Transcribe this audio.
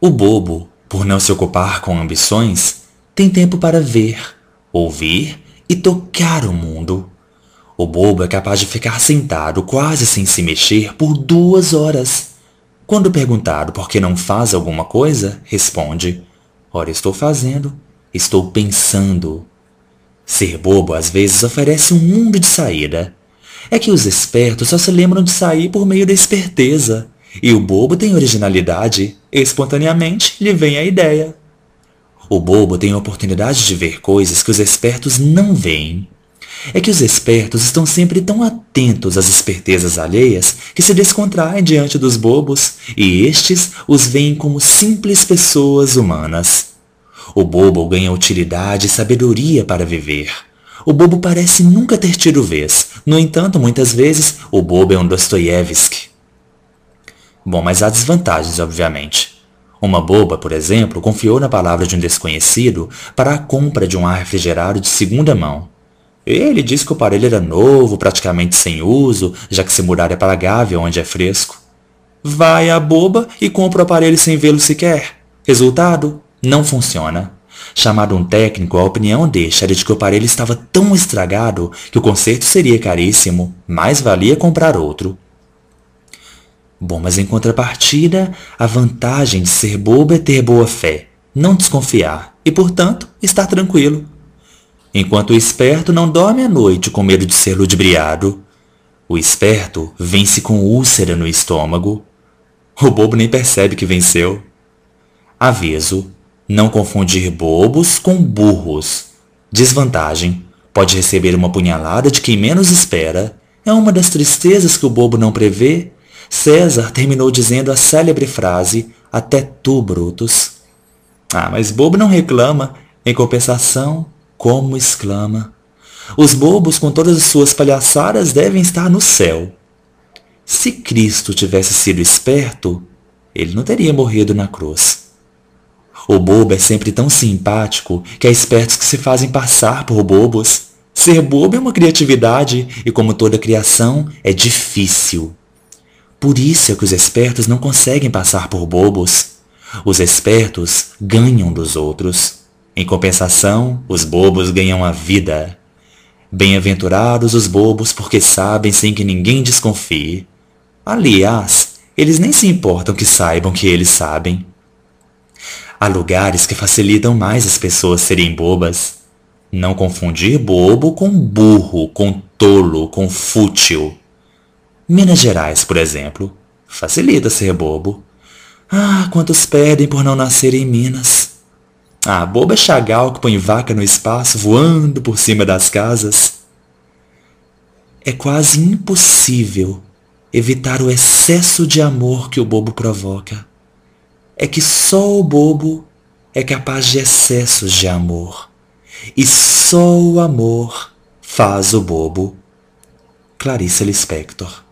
O bobo, por não se ocupar com ambições, tem tempo para ver, ouvir e tocar o mundo. O bobo é capaz de ficar sentado quase sem se mexer por duas horas. Quando perguntado por que não faz alguma coisa, responde: Ora, estou fazendo, estou pensando. Ser bobo às vezes oferece um mundo de saída. É que os espertos só se lembram de sair por meio da esperteza. E o bobo tem originalidade, espontaneamente lhe vem a ideia. O bobo tem a oportunidade de ver coisas que os espertos não veem. É que os espertos estão sempre tão atentos às espertezas alheias que se descontraem diante dos bobos e estes os veem como simples pessoas humanas. O bobo ganha utilidade e sabedoria para viver. O bobo parece nunca ter tido vez. No entanto, muitas vezes, o bobo é um Dostoiévski. Bom, mas há desvantagens, obviamente. Uma boba, por exemplo, confiou na palavra de um desconhecido para a compra de um ar refrigerado de segunda mão. Ele disse que o aparelho era novo, praticamente sem uso, já que se mudar é para Gávea, onde é fresco. Vai a boba e compra o aparelho sem vê-lo sequer. Resultado? Não funciona. Chamado um técnico, a opinião deixa era de que o aparelho estava tão estragado que o conserto seria caríssimo, mais valia comprar outro. Bom, mas em contrapartida, a vantagem de ser bobo é ter boa fé, não desconfiar e, portanto, estar tranquilo. Enquanto o esperto não dorme à noite com medo de ser ludibriado. O esperto vence com úlcera no estômago. O bobo nem percebe que venceu. Aviso: não confundir bobos com burros. Desvantagem: pode receber uma punhalada de quem menos espera. É uma das tristezas que o bobo não prevê César terminou dizendo a célebre frase: Até tu, Brutus. Ah, mas bobo não reclama. Em compensação, como exclama. Os bobos, com todas as suas palhaçadas, devem estar no céu. Se Cristo tivesse sido esperto, ele não teria morrido na cruz. O bobo é sempre tão simpático que há espertos que se fazem passar por bobos. Ser bobo é uma criatividade e, como toda criação, é difícil. Por isso é que os espertos não conseguem passar por bobos. Os espertos ganham dos outros. Em compensação, os bobos ganham a vida. Bem-aventurados os bobos, porque sabem sem que ninguém desconfie. Aliás, eles nem se importam que saibam que eles sabem. Há lugares que facilitam mais as pessoas serem bobas. Não confundir bobo com burro, com tolo, com fútil. Minas Gerais, por exemplo. Facilita ser bobo. Ah, quantos pedem por não nascer em Minas. Ah, bobo é Chagal que põe vaca no espaço voando por cima das casas. É quase impossível evitar o excesso de amor que o bobo provoca. É que só o bobo é capaz de excessos de amor. E só o amor faz o bobo. Clarice Lispector